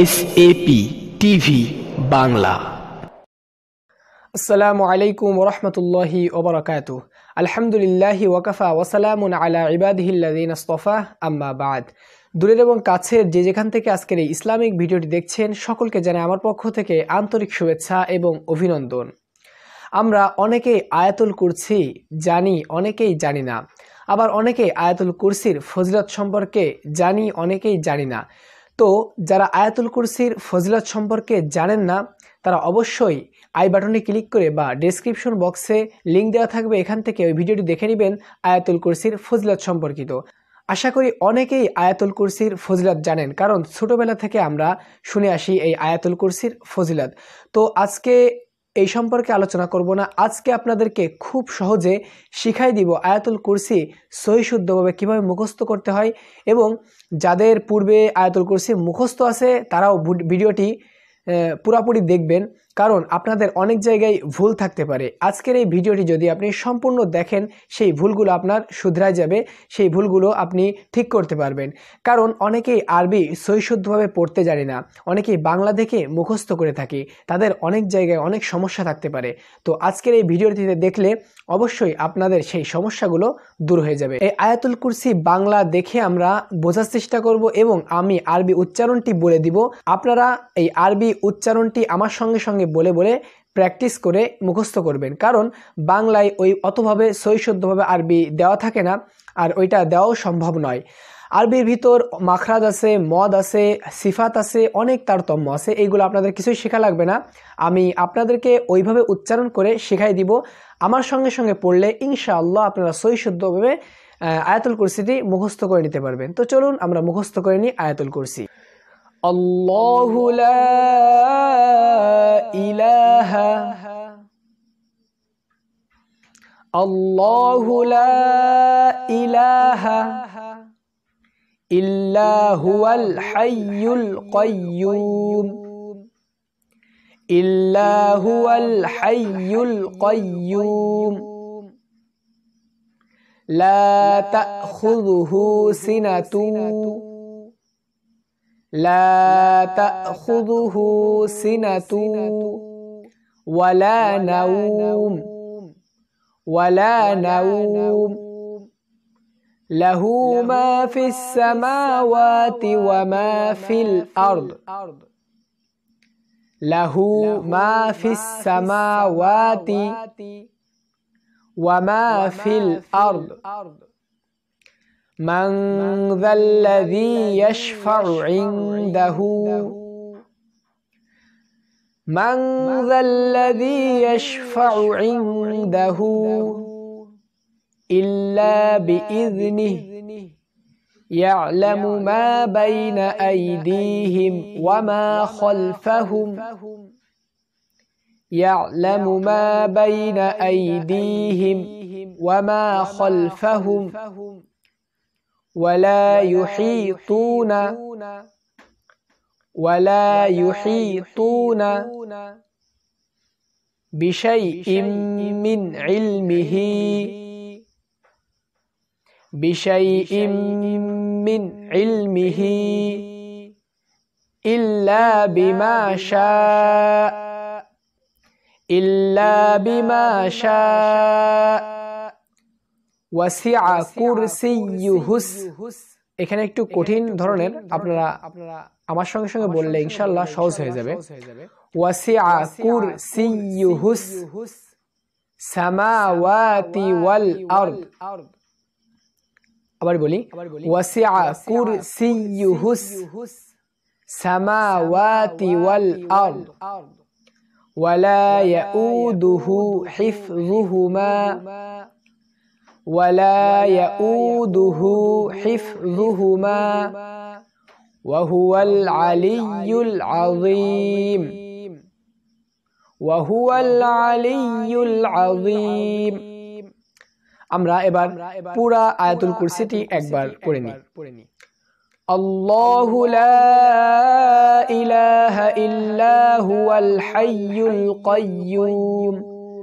S AP TV Bangla আসসালামু আলাইকুম রহমতুল্লাহি ওবরাকাত আলহামদুলিল্লাহি ওয়াকাফা ওয়াসালামুন আলা ইবাদিহিল্লাদিন আস্তফা আম্মা বাদ দূরের এবং কাছের যে যেখান থেকে আজকের এই ইসলামিক ভিডিওটি দেখছেন সকলকে জানাই আমার পক্ষ থেকে আন্তরিক শুভেচ্ছা এবং অভিনন্দন আমরা অনেকেই আয়াতুল কুরসি জানি অনেকেই জানি না আবার অনেকেই আয়াতুল কুরসির ফজিলত সম্পর্কে জানি অনেকেই জানি না তো যারা আয়াতুল কুরসির ফজিলত সম্পর্কে জানেন না তারা অবশ্যই আই বাটনে ক্লিক করে বা ডেসক্রিপশন বক্সে লিঙ্ক দেওয়া থাকবে এখান থেকে ওই ভিডিওটি দেখে নেবেন আয়াতুল কুরসির ফজিলত সম্পর্কিত আশা করি অনেকেই আয়াতুল কুরসির ফজিলত জানেন কারণ ছোটোবেলা থেকে আমরা শুনে আসি এই আয়াতুল কুরসির ফজিলত তো আজকে এই সম্পর্কে আলোচনা করব না আজকে আপনাদেরকে খুব সহজে শিখাই দিব আয়াতুল কুরসি সহিশুদ্ধভাবে কিভাবে মুখস্থ করতে হয় এবং যাদের পূর্বে আয়াতুল কুরসি মুখস্থ আছে তারাও ভিডিওটি পুরাপুরি দেখবেন কারণ আপনাদের অনেক জায়গায় ভুল থাকতে পারে আজকের এই ভিডিওটি যদি আপনি সম্পূর্ণ দেখেন সেই ভুলগুলো আপনার শুধরায় যাবে সেই ভুলগুলো আপনি ঠিক করতে পারবেন কারণ অনেকেই আরবি সৈশুদ্ধভাবে পড়তে জানে না অনেকেই বাংলা দেখে মুখস্থ করে থাকে তাদের অনেক জায়গায় অনেক সমস্যা থাকতে পারে তো আজকের এই ভিডিওটিতে দেখলে অবশ্যই আপনাদের সেই সমস্যাগুলো দূর হয়ে যাবে এই আয়াতুল কুরসি বাংলা দেখে আমরা বোঝার চেষ্টা করব এবং আমি আরবি উচ্চারণটি বলে দিব আপনারা এই আরবি উচ্চারণটি আমার সঙ্গে সঙ্গে সঙ্গে বলে বলে প্র্যাকটিস করে মুখস্থ করবেন কারণ বাংলায় ওই অতভাবে সৈশুদ্ধভাবে আরবি দেওয়া থাকে না আর ওইটা দেওয়াও সম্ভব নয় আরবির ভিতর মাখরাজ আছে মদ আছে সিফাত আছে অনেক তারতম্য আছে এইগুলো আপনাদের কিছুই শেখা লাগবে না আমি আপনাদেরকে ওইভাবে উচ্চারণ করে শেখাই দিব আমার সঙ্গে সঙ্গে পড়লে ইনশাআল্লাহ আপনারা সৈশুদ্ধভাবে আয়াতুল কুরসিটি মুখস্থ করে নিতে পারবেন তো চলুন আমরা মুখস্থ করে নিই আয়াতুল কুরসি الله لا إله الله لا إله إلا هو الحي القيوم إلا هو الحي القيوم لا تأخذه سنة لا تأخذه سنة ولا نوم ولا نوم له ما في السماوات وما في الأرض له ما في السماوات وما في الأرض من ذا الذي يشفع عنده من ذا الذي يشفع عنده إلا بإذنه يعلم ما بين أيديهم وما خلفهم يعلم ما بين أيديهم وما خلفهم ولا يحيطون ولا يحيطون بشيء من علمه بشيء من علمه إلا بما شاء إلا بما شاء ওয়াসিয়া কুরসিয়ুহুস এখানে একটু কঠিন ধরনের আপনারা আপনারা আমার সঙ্গে সঙ্গে বললে ইনশাল্লাহ সহজ হয়ে যাবে ওয়াসিয়া কুরসিয়ুহুস সামাওয়াতি ওয়াল আরদ আবার বলি ওয়াসিয়া কুরসিয়ুহুস সামাওয়াতি ওয়াল আরদ ولا يؤوده حفظهما وهو العلي العظيم وهو العلي العظيم আমরা এবার পুরা আয়াতুল কুরসিটি একবার পড়ে الله لا إله إلا هو الحي القيوم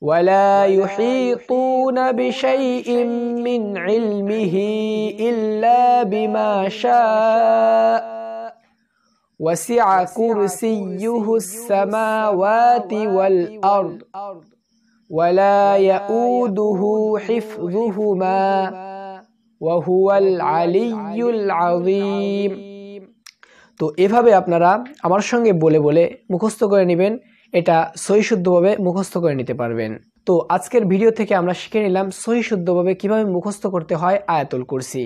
ولا يحيطون بشيء من علمه إلا بما شاء وسع كرسيه السماوات والأرض ولا يؤوده حفظهما وهو العلي العظيم তো এভাবে আপনারা আমার সঙ্গে বলে বলে মুখস্থ করে নেবেন এটা সহিশুদ্ধভাবে মুখস্থ করে নিতে পারবেন তো আজকের ভিডিও থেকে আমরা শিখে নিলাম সহিশুদ্ধভাবে কিভাবে মুখস্থ করতে হয় আয়াতুল কুরসি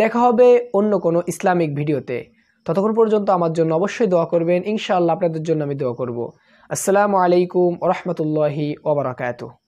দেখা হবে অন্য কোনো ইসলামিক ভিডিওতে ততক্ষণ পর্যন্ত আমার জন্য অবশ্যই দোয়া করবেন ইনশাআল্লাহ আপনাদের জন্য আমি দোয়া করব আসসালামু আলাইকুম রহমতুল্লাহি ওবরাকাতু